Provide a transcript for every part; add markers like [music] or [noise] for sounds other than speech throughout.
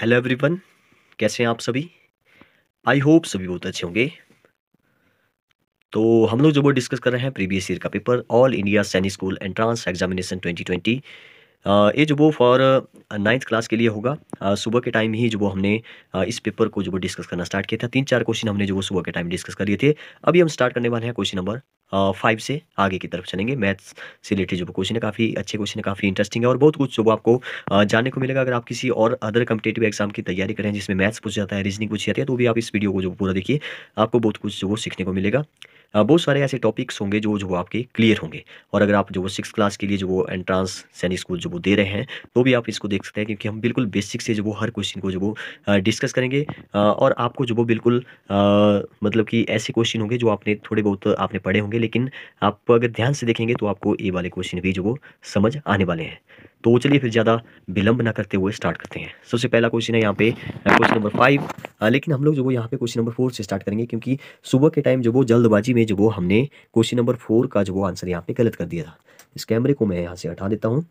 Hello everyone कैसे हैं आप सभी आई होप सभी बहुत अच्छे होंगे तो हम लोग जो बोर्ड डिस्कस कर रहे हैं प्रीवियस ईयर का paper all India Sainik school entrance examination 2020 ये जो वो फॉर नाइन्थ क्लास के लिए होगा सुबह के टाइम ही जो वो हमने इस पेपर को जो वो डिस्कस करना स्टार्ट किया था तीन चार क्वेश्चन हमने जो वो सुबह के टाइम डिस्कस कर लिए थे अभी हम स्टार्ट करने वाले हैं क्वेश्चन नंबर फाइव से आगे की तरफ चलेंगे मैथ्स से रिलेटेड जो क्वेश्चन है काफ़ी अच्छे क्वेश्चन है काफ़ी इंटरेस्टिंग है और बहुत कुछ जो आपको जानने को मिलेगा अगर आप किसी और अदर कम्पिटेटिव एग्जाम की तैयारी करें जिसमें मैथ्स पूछ जाता है रीजनिंग पूछ जाती है तो भी आप इस वीडियो को जो पूरा देखिए आपको बहुत कुछ जो सीखने को मिलेगा बहुत सारे ऐसे टॉपिक्स होंगे जो जो आपके क्लियर होंगे और अगर आप जो वो सिक्स क्लास के लिए जो वो एंट्रांस सैनिक स्कूल जो वो दे रहे हैं तो भी आप इसको देख सकते हैं क्योंकि हम बिल्कुल बेसिक से जो वो हर क्वेश्चन को जो वो डिस्कस करेंगे और आपको जो वो बिल्कुल मतलब कि ऐसे क्वेश्चन होंगे जो आपने थोड़े बहुत आपने पढ़े होंगे लेकिन आप अगर ध्यान से देखेंगे तो आपको ये वाले क्वेश्चन भी जो वो समझ आने वाले हैं तो चलिए फिर ज़्यादा विलंब ना करते हुए स्टार्ट करते हैं सबसे पहला क्वेश्चन है यहाँ पे क्वेश्चन नंबर फाइव लेकिन हम लोग जो वो यहाँ पे क्वेश्चन नंबर फोर से स्टार्ट करेंगे क्योंकि सुबह के टाइम जो वो जल्दबाजी में में जो वो हमने क्वेश्चन नंबर फोर का जो वो आंसर यहाँ पे गलत कर दिया था इस कैमरे को मैं यहाँ से हटा देता हूँ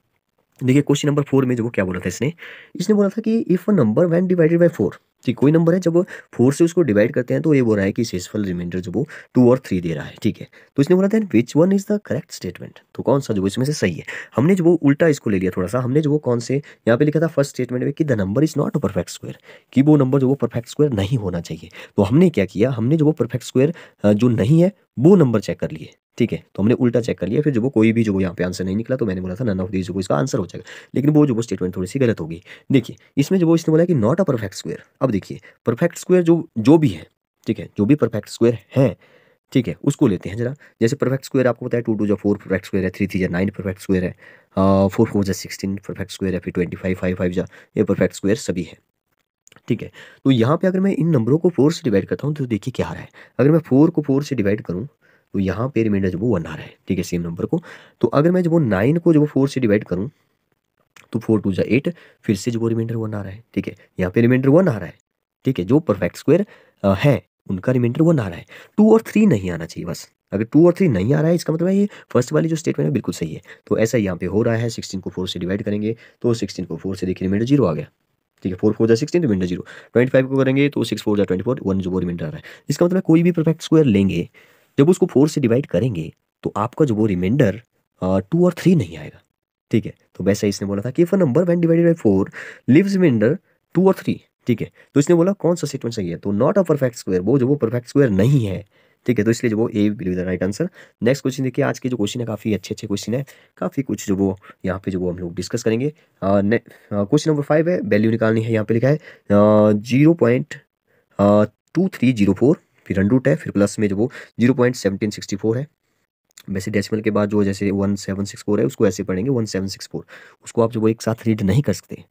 देखिए क्वेश्चन नंबर फोर में जो वो क्या बोला था इसने इसने बोला था कि if a number when divided by four ठीक कोई नंबर है जब फोर से उसको डिवाइड करते हैं तो ये बोल रहा है कि शेषफल रिमाइंडर जो वो टू और थ्री दे रहा है ठीक है तो इसने बोला था which one is the correct statement तो कौन सा जो इसमें से सही है हमने जो वो उल्टा इसको ले लिया थोड़ा सा हमने जो वो कौन से यहाँ पे लिखा था फर्स्ट स्टेटमेंट में कि the number is not a perfect square कि वो नंबर जो वो परफेक्ट स्क्वेयर नहीं होना चाहिए तो हमने क्या किया हमने जो वो परफेक्ट स्क्वेयर जो नहीं है वो नंबर चेक कर लिए ठीक है तो हमने उल्टा चेक कर लिया फिर जो वो कोई भी जो यहाँ पे आंसर नहीं निकला तो मैंने बोला था नन ऑफ दीज जो इसका आंसर हो जाएगा लेकिन वो जो वो स्टेटमेंट थोड़ी सी गलत होगी देखिए इसमें जो वो इसने बोला कि नॉट अ परफेक्ट स्क्वेयर अब देखिए परफेक्ट स्क्वेयर जो जो भी है ठीक है जो भी परफेक्ट स्क्वेयर है ठीक है उसको लेते हैं जरा जैसे परफेक्ट स्क्वेयर आपको बताया टू टू जो फोर परफेक्ट स्क्वेयर है थ्री थ्री जो नाइन परफेक्ट स्क्वेयर है फोर फोर जो सिक्सटीन परफेक्ट स्क्वेयर है फिर ट्वेंटी फाइव फाइव फाइव जो ये परफेक्ट स्क्वेयर सभी है ठीक है तो यहाँ पे अगर मैं इन नंबरों को फोर से डिवाइड करता हूँ तो देखिए क्या आ रहा है अगर मैं फोर को फोर से डिवाइड करूँ तो यहाँ पे रिमाइंडर जो वो वन आ रहा है ठीक है सेम नंबर को तो अगर मैं जब वो नाइन को जब फोर से डिवाइड करूँ तो फोर टू जो एट फिर से जो वो रिमाइंडर वन आ रहा है ठीक है यहाँ पे रिमाइंडर वन आ रहा है ठीक है जो परफेक्ट स्क्वेयर है उनका रिमाइंडर वन आ रहा है टू और थ्री नहीं आना चाहिए बस अगर टू और थ्री नहीं आ रहा है इसका मतलब है ये फर्स्ट वाली जो स्टेटमेंट है बिल्कुल सही है तो ऐसा यहाँ पे हो रहा है सिक्सटीन को फोर से डिवाइड करेंगे तो सिक्सटीन को फोर से देखिए रिमाइंडर जीरो आ गया ठीक है फोर फोर जो sixteen remainder zero twenty five को करेंगे तो सिक्स फोर जो ट्वेंटी फोर वन जो रिमाइंडर आ रहा है इसका मतलब कोई भी परफेक्ट स्क्वेयर लेंगे जब उसको फोर से डिवाइड करेंगे तो आपका जो वो रिमाइंडर टू और थ्री नहीं आएगा ठीक है तो वैसा इसने बोला था कि if number when divided by four leave remainder two और थ्री ठीक है तो इसने बोला कौन सा स्टेटमेंट सही है तो नॉट अ परफेक्ट स्क्वेयर वो जो वो परफेक्ट स्क्वेयर नहीं है ठीक है तो इसलिए जो वो A believe the right answer next question देखिए आज के जो क्वेश्चन है काफ़ी अच्छे अच्छे क्वेश्चन है काफ़ी कुछ जो वो यहाँ पे जो वो हम लोग डिस्कस करेंगे क्वेश्चन नंबर फाइव है वैल्यू निकालनी है यहाँ पे लिखा है zero point two three zero four फिर रन रूट है फिर प्लस में जो वो zero point seventeen sixty four है वैसे डेसिमल के बाद जो जैसे वन सेवन सिक्स फोर है उसको ऐसे पढ़ेंगे वन सेवन सिक्स फोर उसको आप जो वो एक साथ रीड नहीं कर सकते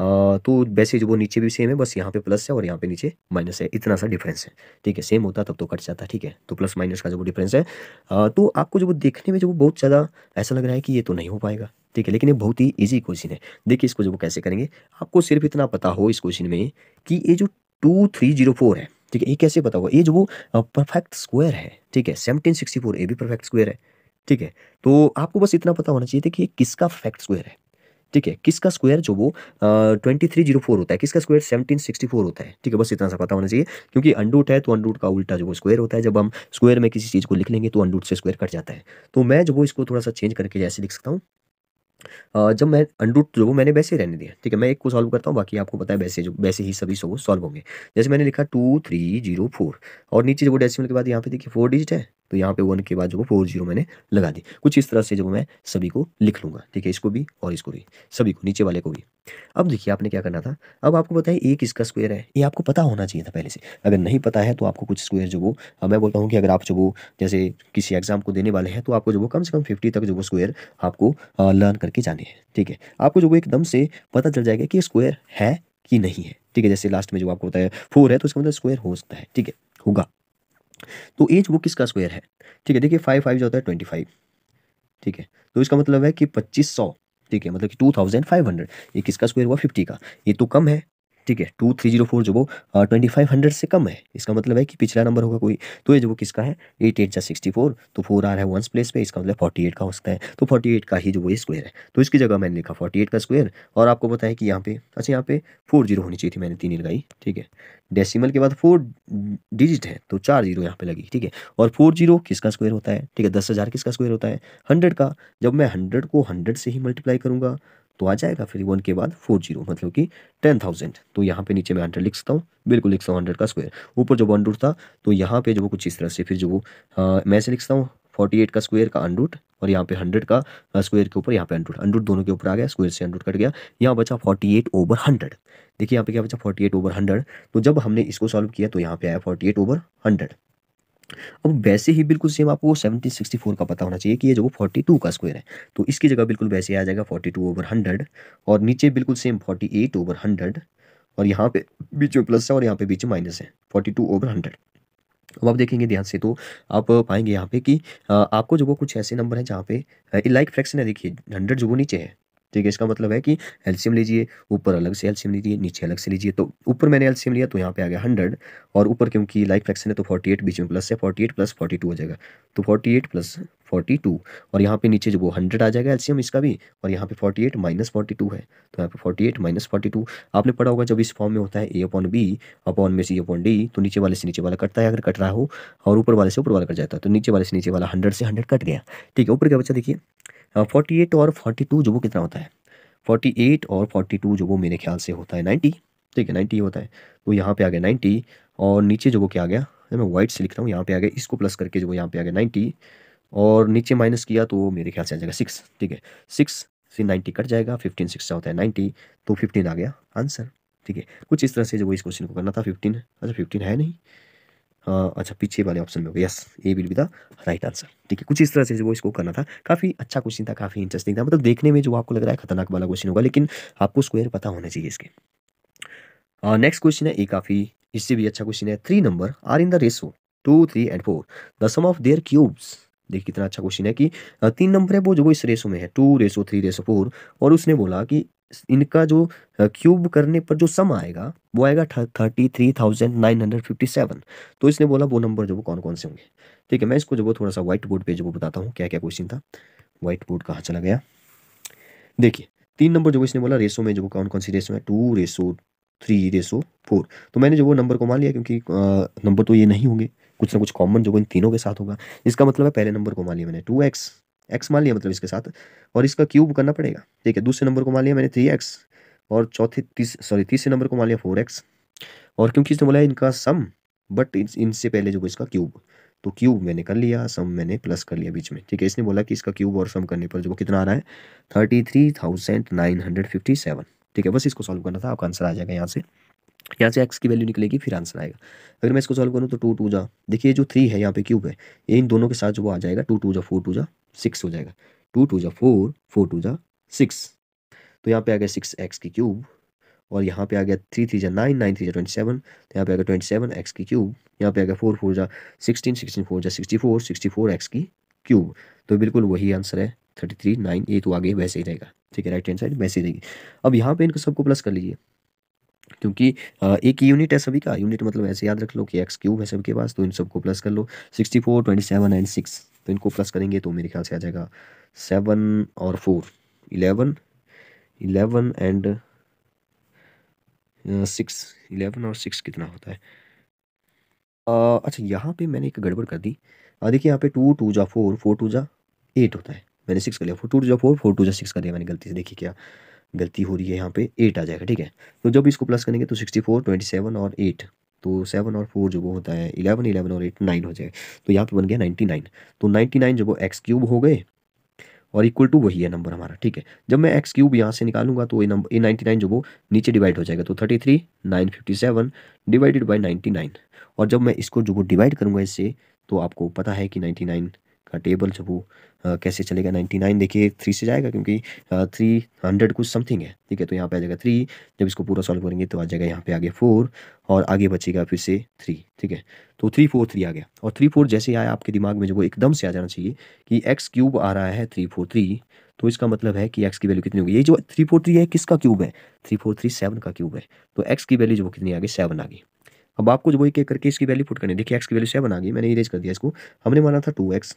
आ, तो वैसे जो वो नीचे भी सेम है बस यहाँ पे प्लस है और यहाँ पे नीचे माइनस है इतना सा डिफरेंस है ठीक है सेम होता तब तो कट जाता ठीक है तो प्लस माइनस का जो डिफरेंस है आ, तो आपको जो वो देखने में जो वो बहुत ज़्यादा ऐसा लग रहा है कि ये तो नहीं हो पाएगा ठीक है लेकिन ये बहुत ही ईजी क्वेश्चन है देखिए इसको जो वो कैसे करेंगे आपको सिर्फ इतना पता हो इस क्वेश्चन में कि ये जो टू थ्री जीरो फोर है ठीक है ये कैसे पता होगा ये जो वो परफेक्ट स्क्वायर है ठीक है सेवनटीन सिक्सटी फोर ये भी परफेक्ट स्क्वायर है ठीक है तो आपको बस इतना पता होना चाहिए कि ये किसका फैक्ट स्क्वायर है ठीक है किसका स्क्वायर जो वो ट्वेंटी थ्री जीरो फोर होता है किसका स्क्वायर सेवनटीन सिक्सटी फोर होता है ठीक है बस इतना सा पता होना चाहिए क्योंकि अनडूट है तो अनडूट का उल्टा जो वो स्क्वायर होता है जब हम स्क्वायर में किसी चीज़ को लिख लेंगे तो अनडूट से स्क्वायर कट जाता है तो मैं जो वो इसको थोड़ा सा चेंज करके जैसे लिख सकता हूँ जब मैं अंडूट जो मैंने वैसे ही रहने दिया, ठीक है? मैं एक को सॉल्व करता हूँ, बाकी आपको पता है वैसे जो वैसे ही सभी सो सॉल्व होंगे। जैसे मैंने लिखा टू थ्री जीरो फोर और नीचे जो डेसिमल के बाद यहाँ पे देखिए फोर डिजिट है। तो यहाँ पे वन के बाद जो वो फोर जीरो मैंने लगा दी कुछ इस तरह से जो मैं सभी को लिख लूँगा ठीक है इसको भी और इसको भी सभी को नीचे वाले को भी अब देखिए आपने क्या करना था अब आपको बताइए एक किसका स्क्वायर है ये आपको पता होना चाहिए था पहले से अगर नहीं पता है तो आपको कुछ स्क्वायर जो वो मैं बोलता हूँ कि अगर आप जो वो जैसे किसी एग्जाम को देने वाले हैं तो आपको जो वो कम से कम फिफ्टी तक जो वो स्क्वायर आपको लर्न करके जाने हैं ठीक है आपको जो वो एकदम से पता चल जाएगा कि स्क्वायर है कि नहीं है ठीक है जैसे लास्ट में जो आपको बताया फोर है तो उसका मतलब स्क्वायर हो सकता है ठीक है होगा तो एज वो किसका स्क्वायर है ठीक है देखिए फाइव फाइव जो होता है ट्वेंटी फाइव ठीक है तो इसका मतलब है कि पच्चीस सौ ठीक है मतलब कि टू थाउजेंड फाइव हंड्रेड ये किसका स्क्वायर हुआ फिफ्टी का ये तो कम है ठीक है टू थ्री जीरो फोर जो वो ट्वेंटी फाइव हंड्रेड से कम है इसका मतलब है कि पिछला नंबर होगा कोई तो ये जो वो किसका है एट एट जा सिक्सटी फोर तो फोर आ रहा है वंस प्लेस पे इसका मतलब फोर्टी एट का हो सकता है तो फोर्टी एट का ही जो वो स्क्वेयर है तो इसकी जगह मैंने लिखा फोर्टी एट का स्क्वेयर और आपको पता है कि यहाँ पे अच्छा यहाँ पे फोर जीरो होनी चाहिए थी मैंने तीन लगाई ठीक है डेसिमल के बाद फोर डिजिट है तो चार जीरो यहाँ पे लगी ठीक है और फोर जीरो किसका स्क्वेयर होता है ठीक है दस हज़ार किसका स्क्वेयर होता है हंड्रेड का जब मैं हंड्रेड को हंड्रेड से ही मल्टीप्लाई करूँगा तो आ जाएगा फिर वन के बाद फोर जीरो मतलब कि टेन थाउजेंड तो यहाँ पे नीचे मैं हंड्रेड लिख सकता हूँ बिल्कुल लिख सकता हूँ हंड्रेड का स्क्वायर ऊपर जो वन रूट था तो यहाँ पे जो वो कुछ इस तरह से फिर जो वो मैं से लिखता हूँ फोर्टी एट का स्क्वायर का अनरूट और यहाँ पे हंड्रेड का स्क्वायर के ऊपर यहाँ पे अनरूट अनरूट दोनों के ऊपर आ गया स्क्वायर से अनरूट कट गया यहाँ बचा फोर्टी एट ओवर हंड्रेड देखिए यहाँ पे क्या बचा फोर्टी एट ओवर हंड्रेड तो जब हमने इसको सॉल्व किया तो यहाँ पे आया फोर्टी एट ओवर हंड्रेड अब वैसे ही बिल्कुल सेम आपको सेवनटीन सिक्सटी फोर का पता होना चाहिए कि ये जो फोर्टी टू का स्क्वायर है तो इसकी जगह बिल्कुल वैसे आ जाएगा फोर्टी टू ओवर हंड्रेड और नीचे बिल्कुल same forty eight over hundred और यहाँ पे बीच में प्लस है और यहाँ पे बीच में माइनस है फोर्टी टू ओवर हंड्रेड अब आप देखेंगे ध्यान से तो आप पाएंगे यहाँ पे कि आपको जो वो कुछ ऐसे नंबर हैं जहाँ पे लाइक फ्रैक्शन है देखिए हंड्रेड जो वो नीचे है ठीक है इसका मतलब है कि एल्शियम लीजिए ऊपर अलग से एल्शियम लीजिए नीचे अलग से लीजिए तो ऊपर मैंने एल्शियम लिया तो यहाँ पे आ गया हंड्रेड और ऊपर क्योंकि लाइक फ्रैक्शन है तो फोर्टी एट बीच में प्लस है forty eight plus forty two हो जाएगा तो forty eight plus forty two और यहाँ पे नीचे जो वो हंड्रेड आ जाएगा एल्सियम इसका भी और यहाँ पे forty eight minus forty two है तो यहाँ पे forty eight minus forty two आपने पढ़ा होगा जब इस फॉर्म में होता है ए अपॉन बी अपॉन में सी अपॉन डी तो नीचे वाले से नीचे वाला कटता है अगर कट रहा हो और ऊपर वाले से ऊपर वाला कट जाता है तो नीचे वाले से नीचे वाला हंड्रेड से हंड्रेड कट गया ठीक है ऊपर क्या बच्चा देखिए फोर्टी हाँ, एट और फोर्टी टू जो वो कितना होता है फोर्टी एट और फोर्टी टू जो वो मेरे ख्याल से होता है नाइन्टी ठीक है नाइन्टी होता है तो यहाँ पे आ गया नाइन्टी और नीचे जो वो क्या आ गया मैं वाइट से लिख रहा हूँ यहाँ पे आ गया इसको प्लस करके जो वो यहाँ पे आ गया नाइन्टी और नीचे माइनस किया तो मेरे ख्याल से आ जाएगा सिक्स ठीक है सिक्स से नाइन्टी कट जाएगा फिफ्टीन सिक्स होता है नाइन्टी तो फिफ्टीन आ गया आंसर ठीक है कुछ इस तरह से जो वो इस क्वेश्चन को करना था फिफ्टीन अच्छा फिफ्टीन है नहीं हाँ, अच्छा पीछे वाले ऑप्शन में हो yes A will be the right answer ठीक है कुछ इस तरह से वो इसको करना था काफ़ी अच्छा क्वेश्चन था काफ़ी इंटरेस्टिंग था मतलब देखने में जो आपको लग रहा है खतरनाक वाला क्वेश्चन होगा लेकिन आपको स्क्वेयर पता होना चाहिए इसके नेक्स्ट क्वेश्चन है ये काफ़ी इससे भी अच्छा क्वेश्चन है three number are in the ratio two three and four the sum of their cubes देखिए कितना अच्छा क्वेश्चन है कि तीन नंबर है वो जो वो इस रेसो में है two ratio three ratio four और उसने बोला कि इनका जो क्यूब करने पर जो सम आएगा वो आएगा thirty three thousand nine hundred fifty seven तो इसने बोला वो नंबर जो वो कौन कौन से होंगे ठीक है मैं इसको जो वो थोड़ा सा व्हाइट बोर्ड पे जो वो बताता हूँ क्या क्या क्वेश्चन था व्हाइट बोर्ड कहाँ चला गया देखिए तीन नंबर जो इसने बोला रेसो में जो कौन कौन सी रेसो है two ratio three ratio four तो मैंने जो वो नंबर को मान लिया क्योंकि नंबर तो ये नहीं होंगे कुछ ना कुछ कॉमन जो इन तीनों के साथ होगा इसका मतलब है पहले नंबर को मान लिया मैंने टू एक्स एक्स मान लिया मतलब इसके साथ और इसका क्यूब करना पड़ेगा ठीक है दूसरे नंबर को मान लिया मैंने थ्री एक्स और चौथे तीस सॉरी तीसरे नंबर को मान लिया फोर एक्स और क्योंकि इसने बोला इनका सम बट इनसे पहले जो इसका क्यूब तो क्यूब मैंने कर लिया सम मैंने प्लस कर लिया बीच में ठीक है इसने बोला कि इसका क्यूब और सम करने पर जो कितना आ रहा है thirty three thousand nine hundred fifty seven ठीक है बस इसको सॉल्व करना था आपका आंसर आ जाएगा यहाँ से यहाँ से एक्स की वैल्यू निकलेगी फिर आंसर आएगा अगर मैं इसको सॉल्व करूँ तो टू टू जा देखिए जो थ्री है यहाँ पे क्यूब है ये इन दोनों के साथ जो आ जाएगा टू टू जा फोर टू जा सिक्स हो जाएगा टू टू ज़ा फोर फोर टू ज़ा सिक्स तो यहाँ पे आ गया सिक्स एक्स की क्यूब और यहाँ पे आ गया थ्री थ्री जा नाइन नाइन थ्री जा ट्वेंटी सेवन तो यहाँ पे आ गया ट्वेंटी सेवन एक्स की क्यूब यहाँ पे आ गया फोर फोर जा सिक्सटीन सिक्सटीन फोर जा sixty four sixty four x की क्यूब तो बिल्कुल वही आंसर है थर्टी थ्री नाइन ये तो आगे वैसे ही रहेगा ठीक है राइट हैंड साइड वैसे ही रहेगी अब यहाँ पे इनको सबको प्लस कर लीजिए क्योंकि एक यूनिट है सभी का यूनिट मतलब ऐसे याद रख लो कि एक्स क्यूब है सबके पास तो इन सबको प्लस कर लो sixty four twenty seven and six तो इनको प्लस करेंगे तो मेरे ख्याल से आ जाएगा सेवन और four eleven eleven and six eleven और सिक्स कितना होता है आ, uh, अच्छा यहाँ पे मैंने एक गड़बड़ कर दी देखिए यहाँ पे टू टू जा फोर फोर टू जा एट होता है मैंने सिक्स कर लिया फोर टू जा फोर फोर टू जा सिक्स कर लिया मैंने गलती से देखिए क्या गलती हो रही है यहाँ पे एट आ जाएगा ठीक है तो जब इसको प्लस करेंगे तो सिक्सटी फोर ट्वेंटी सेवन और एट तो सेवन और फोर जो वो होता है इलेवन इलेवन और एट नाइन हो जाएगा तो यहाँ पे बन गया नाइन्टी नाइन तो नाइन्टी नाइन जो वो एक्स क्यूब हो गए और इक्वल टू वही है नंबर हमारा ठीक है जब मैं एक्स क्यूब यहाँ से निकालूंगा तो ये नंबर ये नाइन्टी नाइन जो वो नीचे डिवाइड हो जाएगा तो thirty three nine fifty seven divided by ninety nine और जब मैं इसको जो वो डिवाइड करूँगा इससे तो आपको पता है कि नाइन्टी नाइन का टेबल जब वो आ, कैसे चलेगा नाइन्टी नाइन देखिए थ्री से जाएगा क्योंकि थ्री हंड्रेड कुछ समथिंग है ठीक है तो यहाँ पे आ जाएगा थ्री जब इसको पूरा सॉल्व करेंगे तो आ जाएगा यहाँ पे आगे फोर और आगे बचेगा फिर से थ्री ठीक है तो थ्री फोर थ्री आ गया और थ्री फोर जैसे आया आपके दिमाग में जो एकदम से आ जाना चाहिए कि एक्स क्यूब आ रहा है थ्री फोर थ्री तो इसका मतलब है कि एक्स की वैल्यू कितनी होगी ये जो थ्री फोर थ्री है किसका क्यूब है थ्री फोर थ्री सेवन का क्यूब है तो एक्स की वैल्यू जो कितनी आ गई सेवन आ गई अब आपको जो वही करके इसकी वैल्यू पुट करनी देखिए एक्स की वैल्यू सेवन आ गई मैंने इरेज कर दिया इसको हमने माना था टू एक्स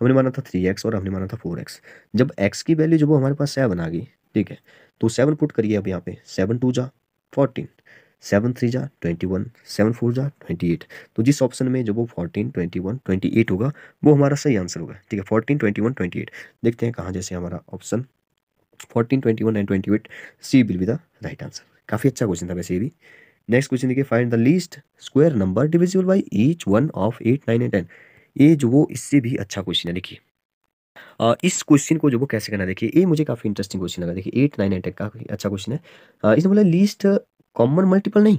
हमने माना था थ्री एक्स और हमने माना था फोर एक्स जब एक्स की वैल्यू जब हमारे पास सेवन आ गई ठीक है तो सेवन पुट करिए अब यहाँ पे सेवन टू जा फोर्टीन सेवन थ्री जा ट्वेंटी वन सेवन फोर जा ट्वेंटी एट तो जिस ऑप्शन में जब वो fourteen twenty one twenty eight होगा वो हमारा सही आंसर होगा ठीक है fourteen twenty one twenty eight देखते हैं कहाँ जैसे हमारा option fourteen twenty one and twenty eight C will be the right answer काफ़ी अच्छा क्वेश्चन था वैसे ये भी नेक्स्ट क्वेश्चन देखिए find the least square number divisible by each one of eight nine and ten ये जो वो इससे भी अच्छा क्वेश्चन है देखिए इस क्वेश्चन को जो वो कैसे करना देखिए ये मुझे काफ़ी इंटरेस्टिंग क्वेश्चन लगा देखिए एट नाइन एट का अच्छा क्वेश्चन है इसने बोला लीस्ट कॉमन मल्टीपल नहीं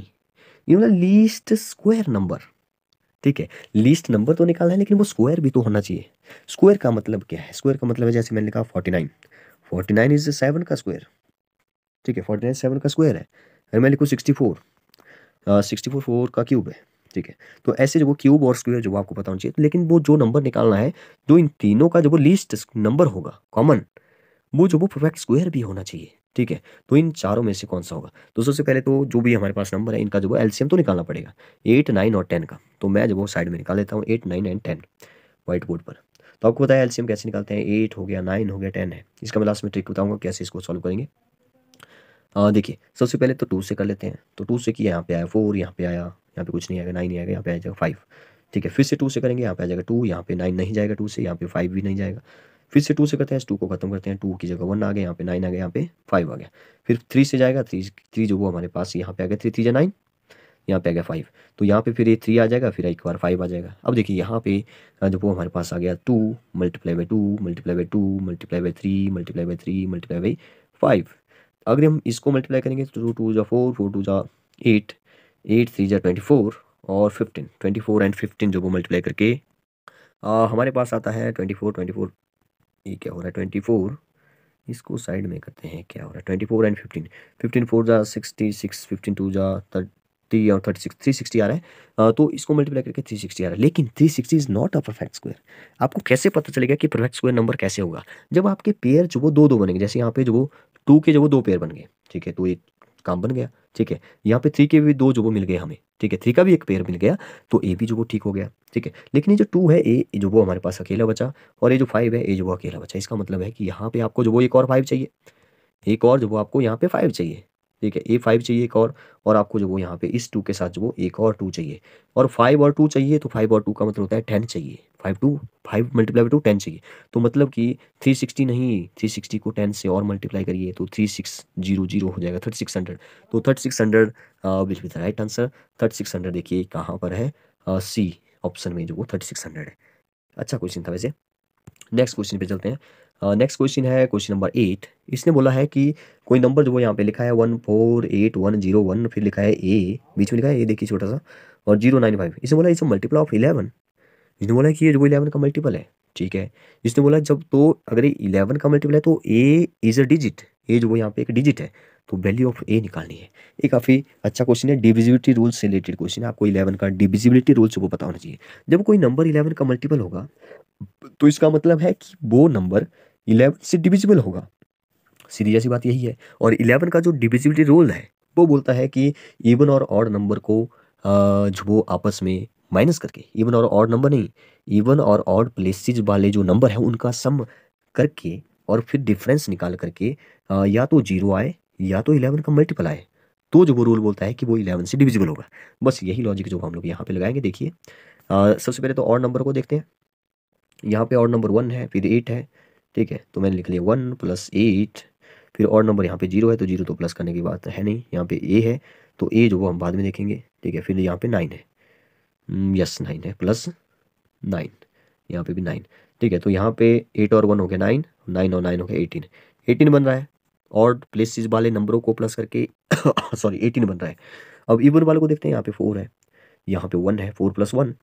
ये बोला लीस्ट स्क्वायर नंबर ठीक है लीस्ट नंबर तो निकालना है लेकिन वो स्क्वायर भी तो होना चाहिए स्क्वायर का मतलब क्या है स्क्वायर का मतलब है जैसे मैंने लिखा forty nine forty nine is seven का स्क्वायर ठीक है फोर्टी नाइन सेवन का स्क्वायर है अगर मैं लिखूँ sixty four sixty four four का क्यूब है ठीक है तो ऐसे जो वो क्यूब और स्क्वेयर जो आपको पता होना चाहिए तो लेकिन वो जो नंबर निकालना है जो इन तीनों का जो वो लीस्ट नंबर होगा कॉमन वो जो वो परफेक्ट स्क्वेयर भी होना चाहिए ठीक है तो इन चारों में से कौन सा होगा तो सबसे पहले तो जो भी हमारे पास नंबर है इनका जो एलसीएम तो निकालना पड़ेगा एट नाइन और टेन का तो मैं जब वो साइड में निकाल लेता हूँ eight nine and ten white board पर तो आपको पता है एलसीएम कैसे निकालते हैं एट हो गया नाइन हो गया टेन है इसका मैं लास्ट में ट्रिक बताऊंगा कैसे इसको सॉल्व करेंगे देखिए सबसे पहले तो टू से कर लेते हैं तो टू से कि यहाँ पे आया फोर यहाँ पे आया यहाँ पे कुछ नहीं आएगा नाइन नहीं आएगा यहाँ पे आ जाएगा फाइव ठीक है फिर से टू से करेंगे यहाँ पे आ जाएगा टू यहाँ पे नाइन नहीं जाएगा टू से यहाँ पे फाइव भी नहीं जाएगा फिर से टू से करते हैं टू को खत्म करते हैं टू की जगह वन आ गया यहाँ पे नाइन आ गया यहाँ पे फाइव आ गया फिर थ्री से जाएगा थ्री थ्री जो वो हमारे पास यहाँ पे आ गया थ्री थ्री या नाइन यहाँ पे आ गया फाइव तो यहाँ पे फिर ये थ्री आ जाएगा फिर एक बार फाइव आ जाएगा अब देखिए यहाँ पे जब वो हमारे पास आ गया two multiply by two multiply by two multiply by three multiply by three multiply by five अगर हम इसको मल्टीप्लाई करेंगे तो टू टू ज़ा फोर फोर टू ज़ा एट एट थ्री ज़ा ट्वेंटी फोर और fifteen twenty four and fifteen जो वो मल्टीप्लाई करके आ, हमारे पास आता है ट्वेंटी फोर ट्वेंटी फोर ये क्या हो रहा है ट्वेंटी फोर इसको साइड में करते हैं क्या हो रहा है twenty four and fifteen fifteen four ज़ा सिक्सटी सिक्स फिफ्टीन टू ज़ा थर्टी और थर्टी सिक्स थ्री सिक्सटी आ रहा है तो इसको मल्टीप्लाई करके थ्री सिक्सटी आ रहा है लेकिन three sixty is not a perfect square आपको कैसे पता चलेगा कि परफेक्ट स्क्वायर नंबर कैसे होगा जब आपके पेयर जो वो दो दो बनेंगे जैसे यहाँ पे जो वो टू के जो वो दो पेयर बन गए ठीक है तो एक काम बन गया ठीक है यहाँ पे थ्री के भी दो जो वो मिल गए हमें ठीक है थ्री का भी एक पेयर मिल गया तो ए भी जो वो ठीक हो गया ठीक है लेकिन ये जो टू है ए जो वो हमारे पास अकेला बचा और ये जो फाइव है ए जो वो अकेला बचा इसका मतलब है कि यहाँ पे आपको जो वो एक और फाइव चाहिए एक और जो वो आपको यहाँ पे फाइव चाहिए ठीक है ए फाइव चाहिए एक और और आपको जो वो यहाँ पे इस टू के साथ जो वो एक और टू चाहिए और फाइव और टू चाहिए तो फाइव और टू का मतलब होता है टेन चाहिए five two five multiply two ten चाहिए तो मतलब कि थ्री सिक्सटी नहीं थ्री सिक्सटी को टेन से और मल्टीप्लाई करिए तो थ्री सिक्स जीरो जीरो हो जाएगा थर्टी सिक्स हंड्रेड तो thirty six hundred which with right answer thirty six hundred देखिए कहाँ पर है सी uh, ऑप्शन में जो वो थर्टी सिक्स हंड्रेड है अच्छा क्वेश्चन था वैसे नेक्स्ट क्वेश्चन पे चलते हैं नेक्स्ट क्वेश्चन है क्वेश्चन नंबर एट इसने बोला है कि कोई नंबर जो यहाँ पे लिखा है one four eight one zero one फिर लिखा है ए बीच में लिखा है ए देखिए छोटा सा और जीरो नाइन फाइव इसने बोला इसे मल्टीपल ऑफ इलेवन इसने बोला कि ये जो इलेवन का मल्टीपल है ठीक है इसने बोला जब तो अगर ये इलेवन का मल्टीपल है तो ए इज़ अ डिजिट ए जो यहाँ पे एक डिजिट है तो वैल्यू ऑफ ए निकालनी है ये काफ़ी अच्छा क्वेश्चन है डिविजिबिलिटी रूल से रिलेटेड क्वेश्चन है आपको इलेवन का डिविजिबिलिटी रूल से वो पता होना चाहिए जब कोई नंबर इलेवन का मल्टीपल होगा तो इसका मतलब है कि वो नंबर इलेवन से डिविजिबल होगा सीधी जैसी बात यही है और इलेवन का जो डिविजिबिलिटी रूल है वो बोलता है कि इवन और ऑड नंबर को जो वो आपस में माइनस करके इवन और ऑड नंबर नहीं इवन और ऑड प्लेसेज वाले जो नंबर है उनका सम करके और फिर डिफरेंस निकाल करके आ, या तो जीरो आए या तो इलेवन का मल्टीपल आए तो जो वो रूल बोलता है कि वो इलेवन से डिविजिबल होगा बस यही लॉजिक जो हम लोग यहाँ पे लगाएंगे देखिए सबसे पहले तो और नंबर को देखते हैं यहाँ पे और नंबर वन है फिर एट है ठीक है तो मैंने लिख लिया वन प्लस एट फिर और नंबर यहाँ पे जीरो है तो जीरो तो प्लस करने की बात है नहीं यहाँ पे ए है तो ए जो वो हम बाद में देखेंगे ठीक है फिर यहाँ पे नाइन है हम्म, यस नाइन है प्लस नाइन यहाँ पे भी नाइन ठीक है तो यहाँ पे एट और वन हो गया नाइन नाइन और नाइन हो गया एटीन एटीन बन रहा है और प्लेसिस वाले नंबरों को प्लस करके सॉरी [coughs] एटीन बन रहा है अब इवन वाले को देखते हैं यहाँ पे फोर है यहाँ पे वन है फोर प्लस वन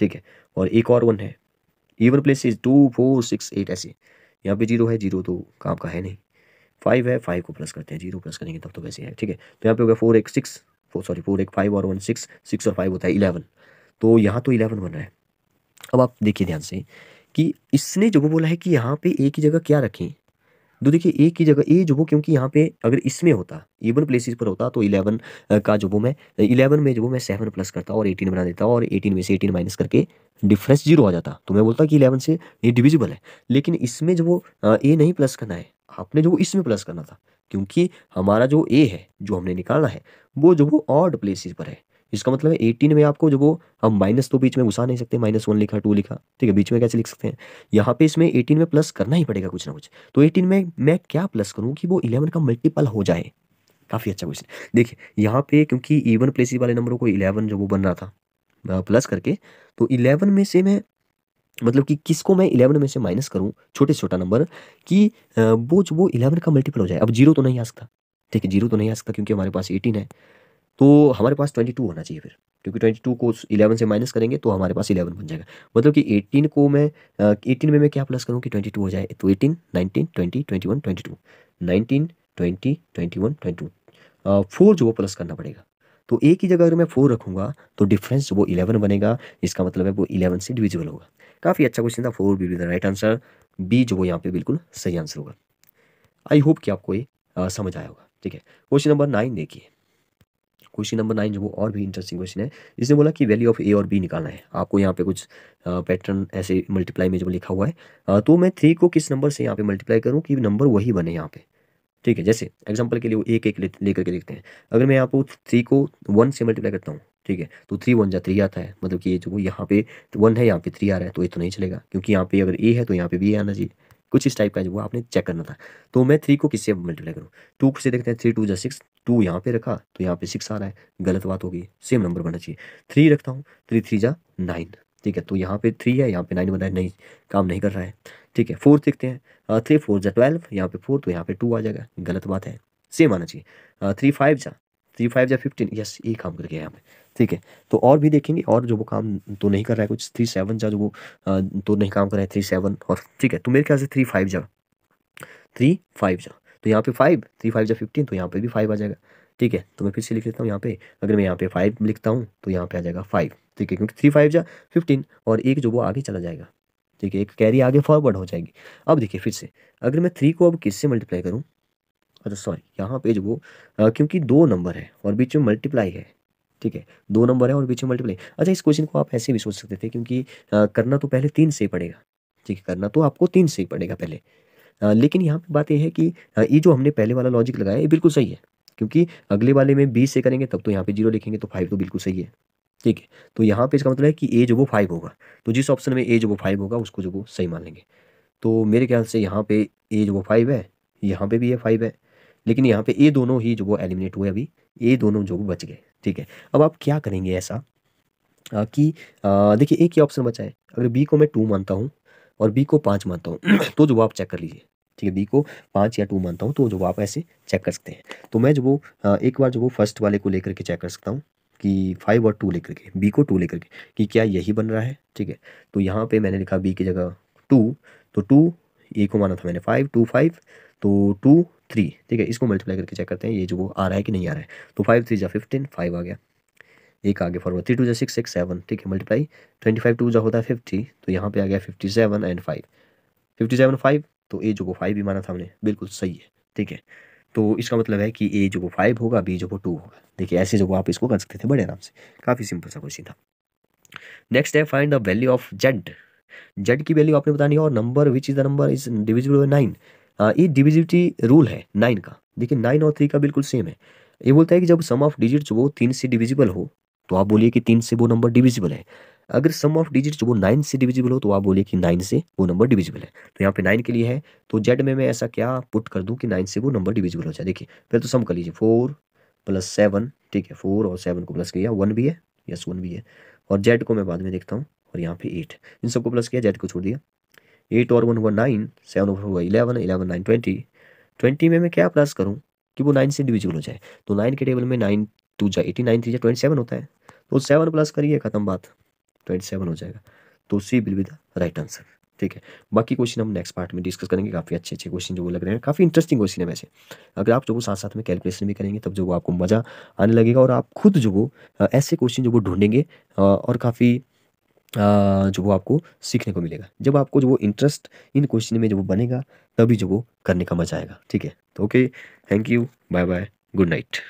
ठीक है और एक और वन है even places two four six eight ऐसे यहाँ पे जीरो है जीरो तो काम का है नहीं फाइव है फाइव को प्लस करते हैं जीरो प्लस करेंगे तब तो वैसे है ठीक है तो यहाँ पे हो गया फोर एक सिक्स फोर सॉरी फोर एक फाइव और वन सिक्स सिक्स और फाइव होता है इलेवन तो यहाँ तो इलेवन बन रहा है अब आप देखिए ध्यान से कि इसने जो बोला है कि यहाँ पे ए की जगह क्या रखें तो देखिए ए की जगह ए जो वो क्योंकि यहाँ पे अगर इसमें होता इवन प्लेसेस पर होता तो इलेवन का जो वो मैं इलेवन में वो मैं सेवन प्लस करता और एटीन बना देता और एटीन में से एटीन माइनस करके डिफरेंस जीरो आ जाता तो मैं बोलता कि इलेवन से ये डिविजिबल है लेकिन इसमें जो ए नहीं प्लस करना है आपने जो इसमें प्लस करना था क्योंकि हमारा जो ए है जो हमने निकालना है वो जो वो ऑड प्लेसेस पर है इसका मतलब है एटीन में आपको जो वो हम माइनस तो बीच में घुसा नहीं सकते माइनस वन लिखा टू लिखा ठीक है बीच में कैसे लिख सकते हैं यहाँ पे इसमें एटीन में प्लस करना ही पड़ेगा कुछ ना कुछ तो एटीन में मैं क्या प्लस करूँ कि वो इलेवन का मल्टीपल हो जाए काफ़ी अच्छा क्वेश्चन देखिए यहाँ पे क्योंकि इवन प्लेसेस वाले नंबरों को इलेवन जो वो बन रहा था प्लस करके तो इलेवन में से मैं मतलब कि किसको मैं इलेवन में से माइनस करूँ छोटे से छोटा नंबर कि वो जो वो इलेवन का मल्टीपल हो जाए अब जीरो तो नहीं आ सकता ठीक है जीरो तो नहीं आ सकता क्योंकि हमारे पास एटीन है तो हमारे पास ट्वेंटी टू होना चाहिए फिर क्योंकि ट्वेंटी टू को इलेवन से माइनस करेंगे तो हमारे पास इलेवन बन जाएगा मतलब कि एटीन को मैं एटीन में मैं क्या प्लस करूँ कि ट्वेंटी टू हो जाए तो eighteen nineteen twenty twenty one twenty two nineteen twenty twenty one twenty two four जो वो प्लस करना पड़ेगा तो ए की जगह अगर मैं फोर रखूँगा तो डिफरेंस वो इलेवन बनेगा इसका मतलब है वो इलेवन से डिविजिबल होगा काफ़ी अच्छा क्वेश्चन था four B B the right answer B जो वो यहाँ पे बिल्कुल सही आंसर होगा आई होप कि आपको ये समझ आया होगा ठीक है क्वेश्चन नंबर नाइन देखिए क्वेश्चन नंबर नाइन जो वो और भी इंटरेस्टिंग क्वेश्चन है इसने बोला कि वैल्यू ऑफ ए और बी निकालना है आपको यहाँ पे कुछ पैटर्न ऐसे मल्टीप्लाई में जो लिखा हुआ है तो मैं थ्री को किस नंबर से यहाँ पे मल्टीप्लाई करूँ कि नंबर वही बने यहाँ पे ठीक है जैसे एग्जाम्पल के लिए वो एक एक लेकर के देखते हैं अगर मैं यहाँ पर थ्री को वन से मल्टीप्लाई करता हूँ ठीक है तो थ्री वन जा थ्री आता है मतलब कि ये जो यहाँ पे वन है यहाँ पे थ्री आ रहा है तो ये तो नहीं चलेगा क्योंकि यहाँ पे अगर ए है तो यहाँ पे बी आना चाहिए कुछ इस टाइप का जो आपने चेक करना था तो मैं थ्री को किससे मल्टीप्लाई करूँ टू से देखते हैं थ्री टू जा सिक्स टू यहाँ पे रखा तो यहाँ पे सिक्स आ रहा है गलत बात होगी सेम नंबर बनना चाहिए थ्री रखता हूँ थ्री थ्री जा नाइन ठीक है तो यहाँ पे थ्री है यहाँ पे नाइन बना है नहीं काम नहीं कर रहा है ठीक है फोर्थ देखते हैं थ्री फोर जा ट्वेल्व यहाँ पे फोर तो यहाँ पे टू आ जाएगा गलत बात है सेम आना चाहिए थ्री फाइव जा थ्री फाइव जा फिफ्टीन यस ये काम कर गया यहाँ पे ठीक है तो और भी देखेंगे और जो वो काम तो नहीं कर रहा है कुछ थ्री सेवन जा जो वो तो नहीं काम कर रहा है थ्री सेवन और ठीक है तो मेरे ख्याल से थ्री फाइव जा थ्री फाइव जा तो यहाँ पे फाइव थ्री फाइव जा फिफ्टीन तो यहाँ पे भी फाइव आ जाएगा ठीक है तो मैं फिर से लिख लेता हूँ यहाँ पे अगर मैं यहाँ पे फाइव लिखता हूँ तो यहाँ पे आ जाएगा फाइव ठीक है क्योंकि थ्री फाइव जा फिफ्टीन और एक जो वो आगे चला जाएगा ठीक है एक कैरी आगे फॉरवर्ड हो जाएगी अब देखिए फिर से अगर मैं थ्री को अब किससे मल्टीप्लाई करूँ अच्छा सॉरी यहाँ पे जो वो क्योंकि दो नंबर है और बीच में मल्टीप्लाई है ठीक है दो नंबर है और बीच में मल्टीप्लाई अच्छा इस क्वेश्चन को आप ऐसे भी सोच सकते थे क्योंकि आ, करना तो पहले तीन से ही पड़ेगा ठीक है करना तो आपको तीन से ही पड़ेगा पहले आ, लेकिन यहाँ पे बात यह है कि ये जो हमने पहले वाला लॉजिक लगाया ये बिल्कुल सही है क्योंकि अगले वाले में बीस से करेंगे तब तो यहाँ पे जीरो लिखेंगे तो फाइव तो बिल्कुल सही है ठीक है तो यहाँ पे इसका मतलब है कि ए जो वो फाइव होगा तो जिस ऑप्शन में ए जो वो फाइव होगा उसको जो वो सही मान लेंगे तो मेरे ख्याल से यहाँ पे ए जो वो फाइव है यहाँ पे भी ये फाइव है लेकिन यहाँ पे ए दोनों ही जो वो एलिमिनेट हुए अभी ए दोनों जो वो बच गए ठीक है अब आप क्या करेंगे ऐसा आ, कि देखिए ए ही ऑप्शन बचा है अगर बी को मैं टू मानता हूँ और बी को पाँच मानता हूँ [clears throat] तो जो आप चेक कर लीजिए ठीक है बी को पाँच या टू मानता हूँ तो जो आप ऐसे चेक कर सकते हैं तो मैं जो वो एक बार जो वो फर्स्ट वाले को लेकर के चेक कर सकता हूँ कि फाइव और टू लेकर के बी को टू लेकर के कि क्या यही बन रहा है ठीक है तो यहाँ पे मैंने लिखा बी की जगह टू तो टू ए को माना था मैंने फाइव टू फाइव तो टू थ्री ठीक है इसको मल्टीप्लाई करके चेक करते हैं ये जो वो आ रहा है कि नहीं आ रहा है तो फाइव थ्री जा फिफ्टीन फाइव आ गया एक आगे फॉरवर्ड थ्री टू जो सिक्स सिक्स सेवन ठीक है मल्टीप्लाई ट्वेंटी फाइव टू जो होता है फिफ्टी तो यहाँ पे आ गया fifty seven and five fifty seven five तो ए जो को फाइव भी माना था हमने बिल्कुल सही है ठीक है तो इसका मतलब है कि ए जो वो फाइव होगा बी जो वो टू होगा देखिए ऐसे जो आप इसको कर सकते थे बड़े आराम से काफ़ी सिंपल सा क्वेश्चन था नेक्स्ट है find the value of Z Z की वैल्यू आपने बतानी है और number which is the number is divisible by nine ये डिविजिबिलिटी रूल है नाइन का देखिए नाइन और थ्री का बिल्कुल सेम है ये बोलता है कि जब सम ऑफ डिजिट्स वो तीन से डिविजिबल हो तो आप बोलिए कि तीन से वो नंबर डिविजिबल है अगर सम ऑफ डिजिट वो नाइन से डिविजिबल हो तो आप बोलिए कि नाइन से वो नंबर डिविजिबल है तो यहाँ पे नाइन के लिए है तो जेड में मैं ऐसा क्या पुट कर दूँ कि नाइन से वो नंबर डिविजिबल हो जाए देखिए पहले तो सम कर लीजिए फोर प्लस सेवन ठीक है फोर और सेवन को प्लस किया वन भी है यस वन भी है और जेड को मैं बाद में देखता हूँ और यहाँ पे एट इन सबको प्लस किया जेड को छोड़ दिया एट और वन हुआ नाइन सेवन ओवर हुआ eleven eleven nine twenty twenty में मैं क्या प्लस करूँ कि वो नाइन से डिविजिबल हो जाए तो नाइन के टेबल में नाइन टू जाए एटी नाइन थ्री जाए ट्वेंटी सेवन होता है तो सेवन प्लस करिए खत्म बात पेड सेवन हो जाएगा तो C will be the right answer ठीक है बाकी क्वेश्चन हम नेक्स्ट पार्ट में डिस्कस करेंगे काफ़ी अच्छे अच्छे क्वेश्चन जो वो लग रहे हैं काफ़ी इंटरेस्टिंग क्वेश्चन है वैसे अगर आप जो वो साथ साथ में कैलकुलेशन भी करेंगे तब जो वो आपको मज़ा आने लगेगा और आप खुद जो वो ऐसे क्वेश्चन जो वो ढूंढेंगे और काफ़ी जो वो आपको सीखने को मिलेगा जब आपको जो वो इंटरेस्ट इन क्वेश्चन में जो वो बनेगा तभी जो वो करने का मजा आएगा ठीक है तो okay thank you bye bye good night